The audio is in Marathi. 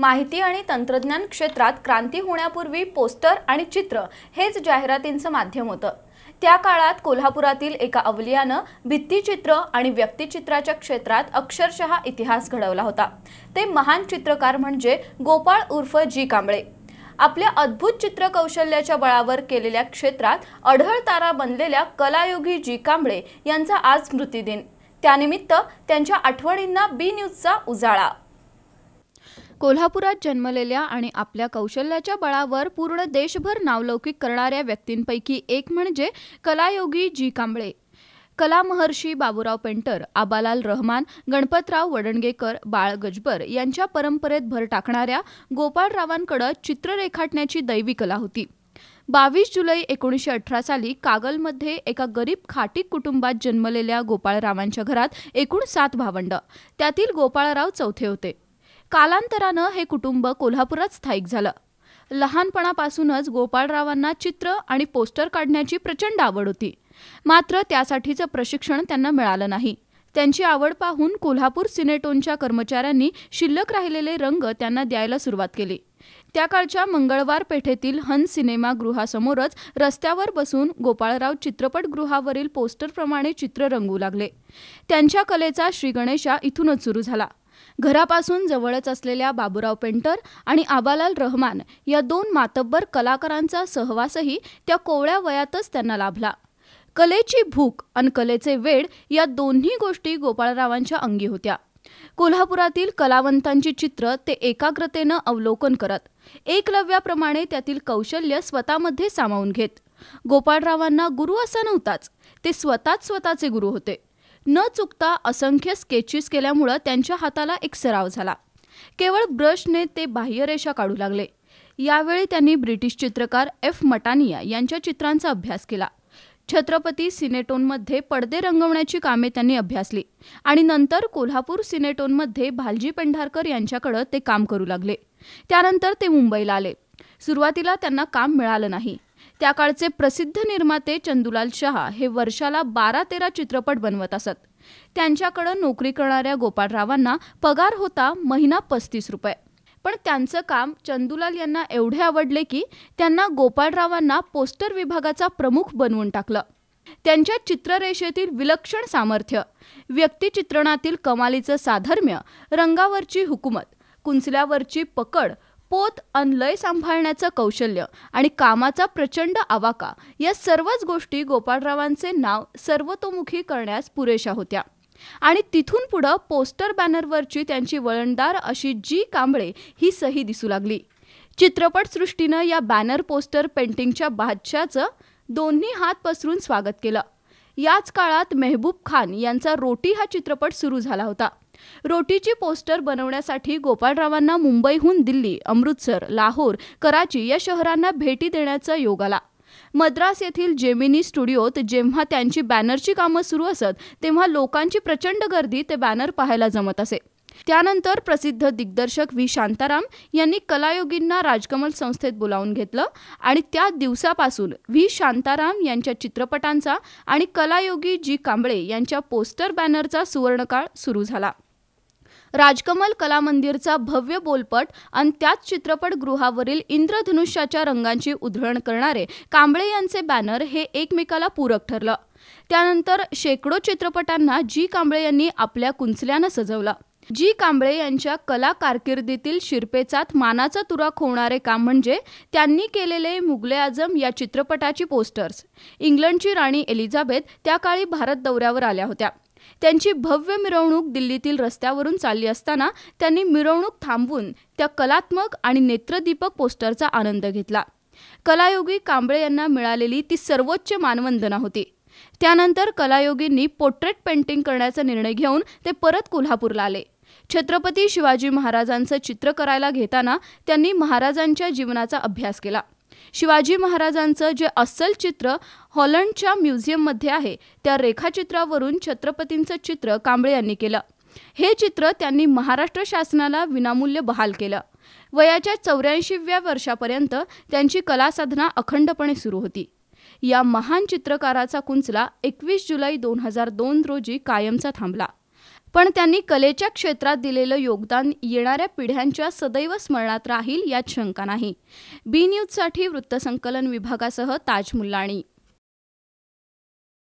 माहिती आणि तंत्रज्ञान क्षेत्रात क्रांती होण्यापूर्वी पोस्टर आणि चित्र हेच जाहिरातींचं माध्यम होतं त्या काळात कोल्हापुरातील एका अवलियानं भित्तीचित्र आणि व्यक्तिचित्राच्या क्षेत्रात अक्षरशः इतिहास घडवला होता ते महान चित्रकार म्हणजे गोपाळ उर्फ जी कांबळे आपल्या अद्भुत चित्रकौशल्याच्या बळावर केलेल्या क्षेत्रात अढळ तारा बनलेल्या कलायोगी जी कांबळे यांचा आज स्मृतिदिन त्यानिमित्त त्यांच्या आठवणींना बी न्यूजचा उजाळा कोल्हापुरात जन्मलेल्या आणि आपल्या कौशल्याच्या बळावर पूर्ण देशभर नावलौकिक करणाऱ्या व्यक्तींपैकी एक म्हणजे कलायोगी जी कांबळे कलामहर्षी महर्षी बाबूराव पेंटर आबालाल रहमान गणपतराव वडणगेकर बाळ गजबर यांच्या परंपरेत भर टाकणाऱ्या गोपाळरावांकडे चित्र रेखाटण्याची दैवी कला होती बावीस जुलै एकोणीसशे अठरा साली कागलमध्ये एका गरीब खाटीक कुटुंबात जन्मलेल्या गोपाळरावांच्या घरात एकूण सात भावंड त्यातील गोपाळराव चौथे होते कालांतरानं हे कुटुंब कोल्हापुरात स्थायिक झालं लहानपणापासूनच गोपाळरावांना चित्र आणि पोस्टर काढण्याची प्रचंड आवड होती मात्र त्यासाठीचं प्रशिक्षण त्यांना मिळालं नाही त्यांची आवड पाहून कोल्हापूर सिनेटोनच्या कर्मचाऱ्यांनी शिल्लक राहिलेले रंग त्यांना द्यायला सुरुवात केली त्या काळच्या मंगळवार पेठेतील हन सिनेमागृहासमोरच रस्त्यावर बसून गोपाळराव चित्रपटगृहावरील पोस्टरप्रमाणे चित्र रंगू लागले त्यांच्या कलेचा श्रीगणेशा इथूनच सुरू झाला घरापासून जवळच असलेल्या बाबुराव पेंटर आणि आबालाल रहमान या दोन मातब्बर कलाकारांचा सहवासही त्या कोवळ्या वयातच त्यांना लाभला कलेची भूक आणि कलेचे वेड या दोन्ही गोष्टी गोपाळरावांच्या अंगी होत्या कोल्हापुरातील कलावंतांची चित्र ते एकाग्रतेनं अवलोकन करत एकलव्याप्रमाणे त्यातील कौशल्य स्वतःमध्ये सामावून घेत गोपाळरावांना गुरु असा नव्हताच ते स्वतःच स्वतःचे गुरु होते न चुकता असंख्य स्केचेस केल्यामुळं त्यांच्या हाताला एक सराव झाला केवळ ब्रशने ते बाह्यरेषा काढू लागले यावेळी त्यांनी ब्रिटिश चित्रकार एफ मटानिया यांच्या चित्रांचा अभ्यास केला छत्रपती सिनेटोनमध्ये पडदे रंगवण्याची कामे त्यांनी अभ्यासली आणि नंतर कोल्हापूर सिनेटोनमध्ये भालजी पेंढारकर यांच्याकडे ते काम करू लागले त्यानंतर ते मुंबईला आले सुरुवातीला त्यांना काम मिळालं नाही त्या काळचे प्रसिद्ध निर्माते चंदुलाल शहा हे वर्षाला बारा तेरा चित्रपट बनवत असत त्यांच्याकडं नोकरी करणाऱ्या गोपाळरावांना पगार होता महिना पस्तीस रुपये पण त्यांचं काम चंदुलाल यांना एवढे आवडले की त्यांना गोपाळरावांना पोस्टर विभागाचा प्रमुख बनवून टाकलं त्यांच्या चित्ररेषेतील विलक्षण सामर्थ्य व्यक्तिचित्रणातील कमालीचं साधर्म्य रंगावरची हुकूमत कुंचल्यावरची पकड पोत अनलय सांभाळण्याचं कौशल्य आणि कामाचा प्रचंड आवाका या सर्वच गोष्टी गोपाळरावांचे नाव सर्वतोमुखी करण्यास पुरेशा होत्या आणि तिथून पुढं पोस्टर बॅनरवरची त्यांची वळणदार अशी जी कांबळे ही सही दिसू लागली चित्रपटसृष्टीनं या बॅनर पोस्टर पेंटिंगच्या बादशाचं दोन्ही हात पसरून स्वागत केलं याच काळात मेहबूब खान यांचा रोटी हा चित्रपट सुरू झाला होता रोटीची पोस्टर बनवण्यासाठी गोपाळरावांना मुंबईहून दिल्ली अमृतसर लाहोर कराची या शहरांना भेटी देण्याचा योग आला मद्रास येथील जेमिनी स्टुडिओत जेव्हा त्यांची बॅनरची कामं सुरू असत तेव्हा लोकांची प्रचंड गर्दी ते बॅनर पाहायला जमत असे त्यानंतर प्रसिद्ध दिग्दर्शक व्ही शांताराम यांनी कलायोगींना राजकमल संस्थेत बोलावून घेतलं आणि त्या दिवसापासून व्ही शांताराम यांच्या चित्रपटांचा आणि कलायोगी जी कांबळे यांच्या पोस्टर बॅनरचा सुवर्णकाळ सुरू झाला राजकमल कला मंदिरचा भव्य बोलपट आणि त्याच चित्रपटगृहावरील इंद्रधनुष्याच्या रंगांची उधळण करणारे कांबळे यांचे बॅनर हे एकमेकाला पूरक ठरलं त्यानंतर शेकडो चित्रपटांना जी कांबळे यांनी आपल्या कुंचल्यानं सजवलं जी कांबळे यांच्या कला कारकिर्दीतील शिरपेचात मानाचा तुरा खोवणारे काम म्हणजे त्यांनी केलेले मुगले आजम या चित्रपटाची पोस्टर्स इंग्लंडची राणी एलिझाबेथ त्या काळी भारत दौऱ्यावर आल्या होत्या त्यांची भव्य मिरवणूक दिल्लीतील रस्त्यावरून चालली असताना त्यांनी मिरवणूक थांबवून त्या कलात्मक आणि नेत्रदीपक पोस्टरचा आनंद घेतला कलायोगी कांबळे यांना मिळालेली ती सर्वोच्च मानवंदना होती त्यानंतर कलायोगींनी पोर्ट्रेट पेंटिंग करण्याचा निर्णय घेऊन ते परत कोल्हापूरला आले छत्रपती शिवाजी महाराजांचं चित्र करायला घेताना त्यांनी महाराजांच्या जीवनाचा अभ्यास केला शिवाजी महाराजांचं जे अस्सल चित्र हॉलंडच्या म्युझियममध्ये आहे त्या रेखाचित्रावरून छत्रपतींचं चित्र कांबळे यांनी केलं हे चित्र त्यांनी महाराष्ट्र शासनाला विनामूल्य बहाल केलं वयाच्या चौऱ्याऐंशीव्या वर्षापर्यंत त्यांची कलासाधना अखंडपणे सुरू होती या महान चित्रकाराचा कुंचला एकवीस जुलै दोन हजार दोन रोजी कायमचा थांबला पण त्यांनी कलेच्या क्षेत्रात दिलेलं योगदान येणाऱ्या पिढ्यांच्या सदैव स्मरणात राहील यात शंका नाही बी न्यूजसाठी वृत्तसंकलन विभागासह ताज मुल्लाणी